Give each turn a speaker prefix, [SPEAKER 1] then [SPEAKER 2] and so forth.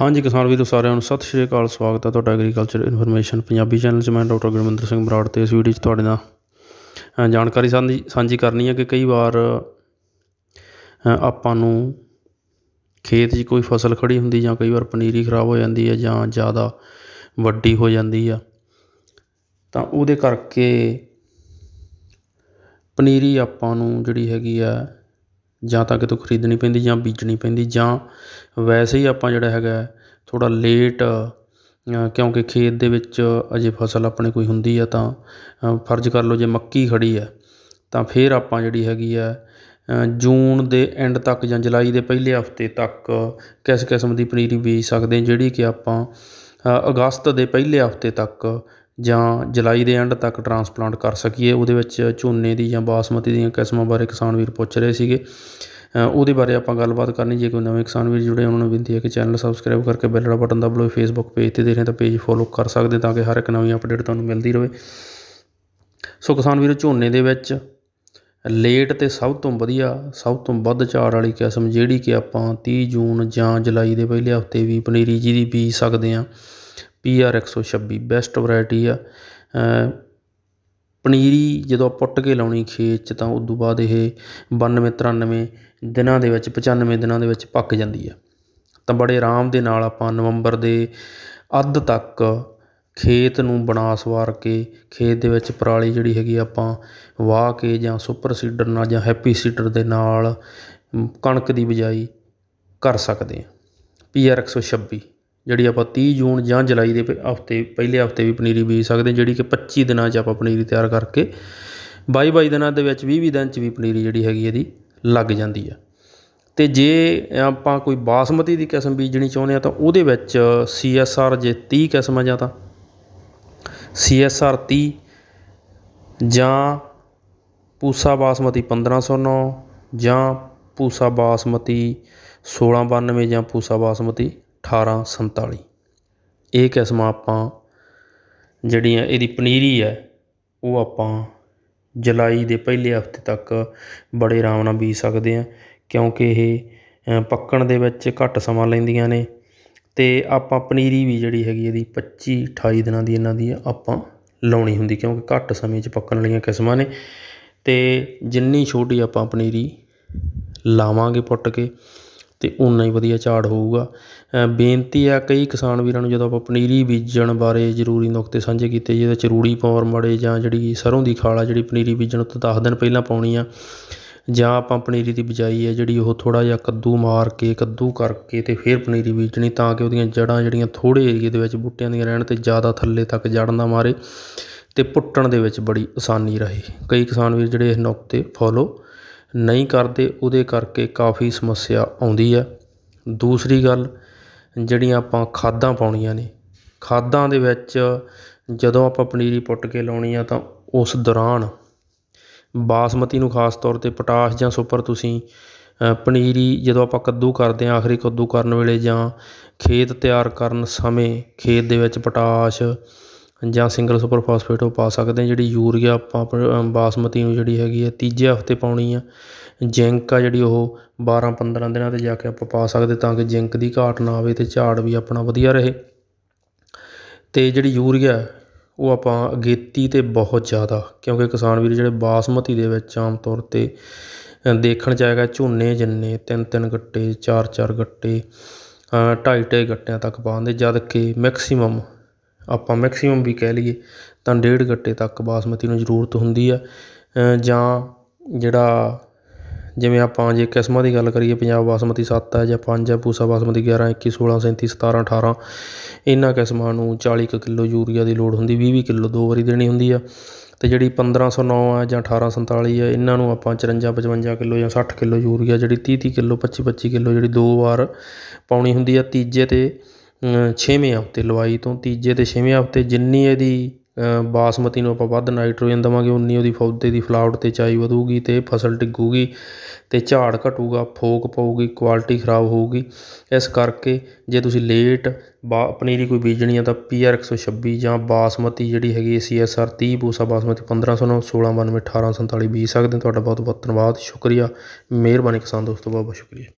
[SPEAKER 1] ਹਾਂਜੀ ਕਿਸਾਨ ਵੀਰੋ ਸਾਰਿਆਂ ਨੂੰ ਸਤਿ ਸ਼੍ਰੀ ਅਕਾਲ ਸਵਾਗਤ ਹੈ ਤੁਹਾਡਾ ਐਗਰੀਕਲਚਰ ਇਨਫੋਰਮੇਸ਼ਨ ਪੰਜਾਬੀ ਚੈਨਲ 'ਚ ਮੈਂ ਡਾਕਟਰ ਗੁਰਮਿੰਦਰ ਸਿੰਘ ਬਰਾੜ ਤੇ ਇਸ ਵੀਡੀਓ 'ਚ ਤੁਹਾਡੇ ਨਾਲ ਜਾਣਕਾਰੀ ਸਾਂਝੀ ਸਾਂਝੀ ਕਰਨੀ ਹੈ ਕਿ ਕਈ ਵਾਰ ਆਪਾਂ ਨੂੰ ਖੇਤ 'ਚ ਕੋਈ ਫਸਲ ਖੜੀ ਹੁੰਦੀ ਜਾਂ ਕਈ ਵਾਰ ਪਨੀਰੀ ਖਰਾਬ ਹੋ ਜਾਂਦੀ ਹੈ ਜਾਂ ਜ਼ਿਆਦਾ ਵੱਡੀ ਹੋ ਜਾਂਦੀ ਆ ਤਾਂ ਉਹਦੇ ਕਰਕੇ ਪਨੀਰੀ ਆਪਾਂ ਨੂੰ ਜਿਹੜੀ ਹੈਗੀ ਆ ਜਾਂ ਤਾਂ ਕਿਤੋਂ ਖਰੀਦਣੀ ਪੈਂਦੀ ਜਾਂ ਬੀਜਣੀ ਪੈਂਦੀ ਜਾਂ ਵੈਸੇ ਹੀ ਆਪਾਂ ਜਿਹੜਾ ਹੈਗਾ ਥੋੜਾ ਲੇਟ ਕਿਉਂਕਿ ਖੇਤ ਦੇ ਵਿੱਚ ਅਜੇ ਫਸਲ ਆਪਣੇ ਕੋਈ ਹੁੰਦੀ ਆ ਤਾਂ ਫਰਜ਼ ਕਰ ਲਓ ਜੇ ਮੱਕੀ ਖੜੀ ਹੈ ਤਾਂ ਫਿਰ ਆਪਾਂ ਜਿਹੜੀ ਹੈਗੀ ਆ ਜੂਨ ਦੇ ਐਂਡ ਤੱਕ ਜਾਂ ਜੁਲਾਈ ਦੇ ਪਹਿਲੇ ਹਫਤੇ ਤੱਕ ਕਿਸ ਕਿਸਮ ਦੀ ਪਨੀਰੀ ਬੀਜ ਸਕਦੇ ਜਿਹੜੀ ਕਿ ਆਪਾਂ ਅਗਸਤ ਦੇ ਪਹਿਲੇ ਹਫਤੇ ਤੱਕ ਜਾਂ ਜੁਲਾਈ ਦੇ ਐਂਡ ਤੱਕ ਟਰਾਂਸਪਲਾਂਟ ਕਰ ਸਕੀਏ ਉਹਦੇ ਵਿੱਚ ਝੋਨੇ ਦੀ ਜਾਂ ਬਾਸਮਤੀ ਦੀਆਂ ਕਿਸਮਾਂ ਬਾਰੇ ਕਿਸਾਨ ਵੀਰ ਪੁੱਛ ਰਹੇ ਸੀਗੇ ਉਹਦੇ ਬਾਰੇ ਆਪਾਂ ਗੱਲਬਾਤ ਕਰਨੀ ਜੇ ਕੋਈ ਨਵੇਂ ਕਿਸਾਨ ਵੀਰ ਜੁੜੇ ਉਹਨਾਂ ਨੂੰ ਬੇਨਤੀ ਹੈ ਕਿ ਚੈਨਲ ਸਬਸਕ੍ਰਾਈਬ ਕਰਕੇ ਬੈਲ ਵਾਲਾ ਬਟਨ ਦਬਾ ਲਓ ਫੇਸਬੁੱਕ ਪੇਜ ਤੇ ਦੇ ਰਹੇ ਤਾਂ ਪੇਜ ਫੋਲੋ ਕਰ ਸਕਦੇ ਤਾਂ ਕਿ ਹਰ ਇੱਕ ਨਵੀਂ ਅਪਡੇਟ ਤੁਹਾਨੂੰ ਮਿਲਦੀ ਰਹੇ ਸੋ ਕਿਸਾਨ ਵੀਰੋ ਝੋਨੇ ਦੇ ਵਿੱਚ ਲੇਟ ਤੇ ਸਭ ਤੋਂ ਵਧੀਆ ਸਭ ਤੋਂ ਵੱਧ ਝਾੜ ਵਾਲੀ ਕਿਸਮ ਜਿਹੜੀ ਕਿ ਆਪਾਂ 30 ਜੂਨ ਜਾਂ ਜੁਲਾਈ ਦੇ ਪਹਿਲੇ ਹਫਤੇ ਵੀ ਪਨੀਰੀ ਜੀ ਦੀ ਬੀਜ ਸਕਦੇ ਆਂ ਪੀਆਰ 126 ਬੈਸਟ ਵੈਰਾਈਟੀ ਆ ਪਨੀਰੀ ਜਦੋਂ ਪੁੱਟ ਕੇ ਲਾਉਣੀ ਖੇਤ 'ਚ ਤਾਂ ਉਸ ਤੋਂ ਬਾਅਦ ਇਹ 92 93 ਦਿਨਾਂ ਦੇ ਵਿੱਚ 95 ਦਿਨਾਂ ਦੇ ਵਿੱਚ ਪੱਕ ਜਾਂਦੀ ਆ ਤਾਂ ਬੜੇ ਆਰਾਮ ਦੇ ਨਾਲ ਆਪਾਂ ਨਵੰਬਰ ਦੇ ਅੱਧ ਤੱਕ ਖੇਤ ਨੂੰ ਬਣਾ ਸਵਾਰ ਕੇ ਖੇਤ ਦੇ ਵਿੱਚ ਪਰਾਲੀ ਜਿਹੜੀ ਹੈਗੀ ਆਪਾਂ ਵਾਹ ਕੇ ਜਾਂ ਸੁਪਰ ਸੀਡਰ ਨਾਲ ਜਾਂ ਹੈਪੀ ਸੀਡਰ ਦੇ ਨਾਲ ਕਣਕ ਦੀ ਬਿਜਾਈ ਕਰ ਸਕਦੇ ਆ ਪੀਆਰ 126 ਜਿਹੜੀ ਆਪਾਂ 30 ਜੂਨ ਜਾਂ ਜੁਲਾਈ ਦੇ ਹਫ਼ਤੇ ਪਹਿਲੇ ਹਫ਼ਤੇ ਵੀ ਪਨੀਰੀ ਬੀਜ ਸਕਦੇ ਜਿਹੜੀ ਕਿ 25 ਦਿਨਾਂ 'ਚ ਆਪਾਂ ਪਨੀਰੀ ਤਿਆਰ ਕਰਕੇ 22 22 ਦਿਨਾਂ ਦੇ ਵਿੱਚ 20-20 ਦਿਨ 'ਚ ਵੀ ਪਨੀਰੀ ਜਿਹੜੀ ਹੈਗੀ ਇਹਦੀ ਲੱਗ ਜਾਂਦੀ ਆ ਤੇ ਜੇ ਆਪਾਂ ਕੋਈ ਬਾਸਮਤੀ ਦੀ ਕਿਸਮ ਬੀਜਣੀ ਚਾਹੁੰਦੇ ਆ ਤਾਂ ਉਹਦੇ ਵਿੱਚ CSR ਜੇ 30 ਕਿਸਮਾਂ ਜਾਂ ਤਾਂ CSR 30 ਜਾਂ ਪੂਸਾ ਬਾਸਮਤੀ 1509 ਜਾਂ ਪੂਸਾ ਬਾਸਮਤੀ 1692 ਜਾਂ ਪੂਸਾ ਬਾਸਮਤੀ 1847 ਇਹ ਕਿਸਮਾਂ ਆਪਾਂ ਜਿਹੜੀਆਂ ਇਹਦੀ ਪਨੀਰੀ ਹੈ ਉਹ ਆਪਾਂ ਜੁਲਾਈ ਦੇ ਪਹਿਲੇ ਹਫਤੇ ਤੱਕ ਬੜੇ ਆਰਾਮ ਨਾਲ ਬੀਜ ਸਕਦੇ ਆ ਕਿਉਂਕਿ ਇਹ ਪੱਕਣ ਦੇ ਵਿੱਚ ਘੱਟ ਸਮਾਂ ਲੈਂਦੀਆਂ ਨੇ ਤੇ ਆਪਾਂ ਪਨੀਰੀ ਵੀ ਜਿਹੜੀ ਹੈਗੀ ਇਹਦੀ 25 28 ਦਿਨਾਂ ਦੀ ਇਹਨਾਂ ਦੀ ਆਪਾਂ ਲਾਉਣੀ ਹੁੰਦੀ ਕਿਉਂਕਿ ਘੱਟ ਸਮੇਂ 'ਚ ਪੱਕਣ ਵਾਲੀਆਂ ਕਿਸਮਾਂ ਨੇ ਤੇ ਜਿੰਨੀ ਛੋਟੀ ਆਪਾਂ ਪਨੀਰੀ ਲਾਵਾਂਗੇ ਪੁੱਟ ਕੇ ਅਤੇ ਉਨਾ ਹੀ ਵਧੀਆ ਝਾੜ ਹੋਊਗਾ ਬੇਨਤੀ ਆ ਕਈ ਕਿਸਾਨ ਵੀਰਾਂ ਨੂੰ ਜਦੋਂ ਆਪਾਂ ਪਨੀਰੀ ਬੀਜਣ ਬਾਰੇ ਜ਼ਰੂਰੀ ਨੁਕਤੇ ਸਾਂਝੇ ਕੀਤੇ ਜਿਹਦੇ ਵਿੱਚ ਰੂੜੀ ਪਾਉਣ ਮੜੇ ਜਾਂ ਜਿਹੜੀ ਸਰੋਂ ਦੀ ਖਾਲ ਆ ਜਿਹੜੀ ਪਨੀਰੀ ਬੀਜਣ ਤੋਂ 10 ਦਿਨ ਪਹਿਲਾਂ ਪਾਉਣੀ ਆ ਜਾਂ ਆਪਾਂ ਪਨੀਰੀ ਦੀ ਬਿਜਾਈ ਹੈ ਜਿਹੜੀ ਉਹ ਥੋੜਾ ਜਿਹਾ ਕੱਦੂ ਮਾਰ ਕੇ ਕੱਦੂ ਕਰਕੇ ਤੇ ਫਿਰ ਪਨੀਰੀ ਬੀਜਣੀ ਤਾਂ ਕਿ ਉਹਦੀਆਂ ਜੜ੍ਹਾਂ ਜਿਹੜੀਆਂ ਥੋੜੇ ਏਰੀਏ ਦੇ ਵਿੱਚ ਬੂਟਿਆਂ ਦੀਆਂ ਰਹਿਣ ਤੇ ਜ਼ਿਆਦਾ ਥੱਲੇ ਤੱਕ ਜੜ ਨਾ ਮਾਰੇ ਤੇ ਪੁੱਟਣ ਦੇ ਵਿੱਚ ਬੜੀ ਆਸਾਨੀ ਰਹੇ ਕਈ ਕਿਸਾਨ ਵੀਰ ਜਿਹੜੇ ਇਹ ਨੁਕਤੇ ਫੋਲੋ ਨਹੀਂ ਕਰਦੇ ਉਹਦੇ ਕਰਕੇ ਕਾਫੀ ਸਮੱਸਿਆ ਆਉਂਦੀ ਹੈ ਦੂਸਰੀ ਗੱਲ ਜਿਹੜੀਆਂ ਆਪਾਂ ਖਾਦਾਂ ਪਾਉਣੀਆਂ ਨੇ ਖਾਦਾਂ ਦੇ ਵਿੱਚ ਜਦੋਂ ਆਪਾਂ ਪਨੀਰੀ ਪੁੱਟ ਕੇ ਲਾਉਣੀ ਆ ਤਾਂ ਉਸ ਦੌਰਾਨ ਬਾਸਮਤੀ ਨੂੰ ਖਾਸ ਤੌਰ ਤੇ ਪੋਟਾਸ਼ ਜਾਂ ਸੁਪਰ ਤੁਸੀਂ ਪਨੀਰੀ ਜਦੋਂ ਆਪਾਂ ਕੱਦੂ ਕਰਦੇ ਆ ਆਖਰੀ ਕੱਦੂ ਕਰਨ ਵੇਲੇ ਜਾਂ ਖੇਤ ਤਿਆਰ ਕਰਨ ਸਮੇਂ ਖੇਤ ਦੇ ਵਿੱਚ ਪੋਟਾਸ਼ ਜਾਂ ਸਿੰਗਲ ਸੁਪਰ ਫਾਸਫੇਟ ਉਹ ਪਾ ਸਕਦੇ ਹਾਂ ਜਿਹੜੀ ਯੂਰੀਆ ਆਪਾਂ ਬਾਸਮਤੀ ਨੂੰ ਜਿਹੜੀ ਹੈਗੀ ਹੈ ਤੀਜੇ ਹਫਤੇ ਪਾਉਣੀ ਆ ਜਿੰਕ ਆ ਜਿਹੜੀ ਉਹ 12 15 ਦਿਨਾਂ 'ਤੇ ਜਾ ਕੇ ਆਪਾਂ ਪਾ ਸਕਦੇ ਤਾਂ ਕਿ ਜਿੰਕ ਦੀ ਘਾਟ ਨਾ ਆਵੇ ਅਤੇ ਝਾੜ ਵੀ ਆਪਣਾ ਵਧੀਆ ਰਹੇ ਅਤੇ ਜਿਹੜੀ ਯੂਰੀਆ ਉਹ ਆਪਾਂ ਅਗੇਤੀ 'ਤੇ ਬਹੁਤ ਜ਼ਿਆਦਾ ਕਿਉਂਕਿ ਕਿਸਾਨ ਵੀਰ ਜਿਹੜੇ ਬਾਸਮਤੀ ਦੇ ਵਿੱਚ ਆਮ ਤੌਰ 'ਤੇ ਦੇਖਣ 'ਚ ਆਏਗਾ ਝੋਨੇ ਜਿੰਨੇ ਤਿੰਨ ਤਿੰਨ ਗੱਟੇ ਚਾਰ ਚਾਰ ਗੱਟੇ ਢਾਈ ਢਾਈ ਗੱਟਿਆਂ ਤੱਕ ਪਾਉਂਦੇ ਜਦ ਕਿ ਮੈਕਸਿਮਮ ਆਪਾਂ ਮੈਕਸਿਮਮ ਵੀ ਕਹਿ ਲਈਏ ਤਾਂ ਡੇਢ ਗੱਟੇ ਤੱਕ ਬਾਸਮਤੀ ਨੂੰ ਜ਼ਰੂਰਤ ਹੁੰਦੀ ਆ ਜਾਂ ਜਿਹੜਾ ਜਿਵੇਂ ਆਪਾਂ ਜੇ ਕਿਸਮਾਂ ਦੀ ਗੱਲ ਕਰੀਏ ਪੰਜਾਬ ਬਾਸਮਤੀ 7 ਆ ਜਾਂ 5 ਆ ਪੂਸਾ ਬਾਸਮਤੀ 11 21 16 37 17 18 ਇਹਨਾਂ ਕਿਸਮਾਂ ਨੂੰ 40 ਕਿਲੋ ਯੂਰੀਆ ਦੀ ਲੋੜ ਹੁੰਦੀ 20 20 ਕਿਲੋ ਦੋ ਵਾਰੀ ਦੇਣੀ ਹੁੰਦੀ ਆ ਤੇ ਜਿਹੜੀ 1509 ਆ ਜਾਂ 1847 ਆ ਇਹਨਾਂ ਨੂੰ ਆਪਾਂ 54 55 ਕਿਲੋ ਜਾਂ 60 ਕਿਲੋ ਯੂਰੀਆ ਜਿਹੜੀ 30 30 ਕਿਲੋ 25 25 ਕਿਲੋ ਜਿਹੜੀ ਦੋ ਵਾਰ ਪਾਉਣੀ ਹੁੰਦੀ ਆ ਤੀਜੇ ਤੇ ਛੇਵੇਂ ਹਫ਼ਤੇ ਲਵਾਈ ਤੋਂ ਤੀਜੇ ਤੇ ਛੇਵੇਂ ਹਫ਼ਤੇ ਜਿੰਨੀ ਇਹਦੀ ਬਾਸਮਤੀ ਨੂੰ ਆਪਾਂ ਵੱਧ ਨਾਈਟ੍ਰੋਜਨ ਦਵਾਂਗੇ ਉਨੀ ਉਹਦੀ ਫੌਦੇ ਦੀ ਫਲਾਵਟ ਤੇ ਚਾਈ ਵਧੂਗੀ ਤੇ ਫਸਲ ਡਿੱਗੂਗੀ ਤੇ ਝਾੜ ਘਟੂਗਾ ਫੋਕ ਪਾਊਗੀ ਕੁਆਲਿਟੀ ਖਰਾਬ ਹੋਊਗੀ ਇਸ ਕਰਕੇ ਜੇ ਤੁਸੀਂ ਲੇਟ ਆਪਣੀ ਪਨੀਰੀ ਕੋਈ ਬੀਜਣੀ ਆ ਤਾਂ ਪੀਆਰ 126 ਜਾਂ ਬਾਸਮਤੀ ਜਿਹੜੀ ਹੈਗੀ ਸੀ ਐਸ ਆਰ ਪੂਸਾ ਬਾਸਮਤੀ 1500 ਨੂੰ ਨੌ ਸੋਲ੍ਹਾਂ ਬਾਨਵੇਂ ਅਠਾਰਾਂ ਬੀਜ ਸਕਦੇ ਤੁਹਾਡਾ ਬਹੁਤ ਬਹੁਤ ਧੰਨਵਾਦ ਸ਼ੁਕਰੀਆ ਮਿਹਰਬਾਨੀ ਕਿਸਾਨ ਦੋਸਤੋ ਬਹੁਤ ਬਹੁਤ ਸ਼ੁਕਰੀਆ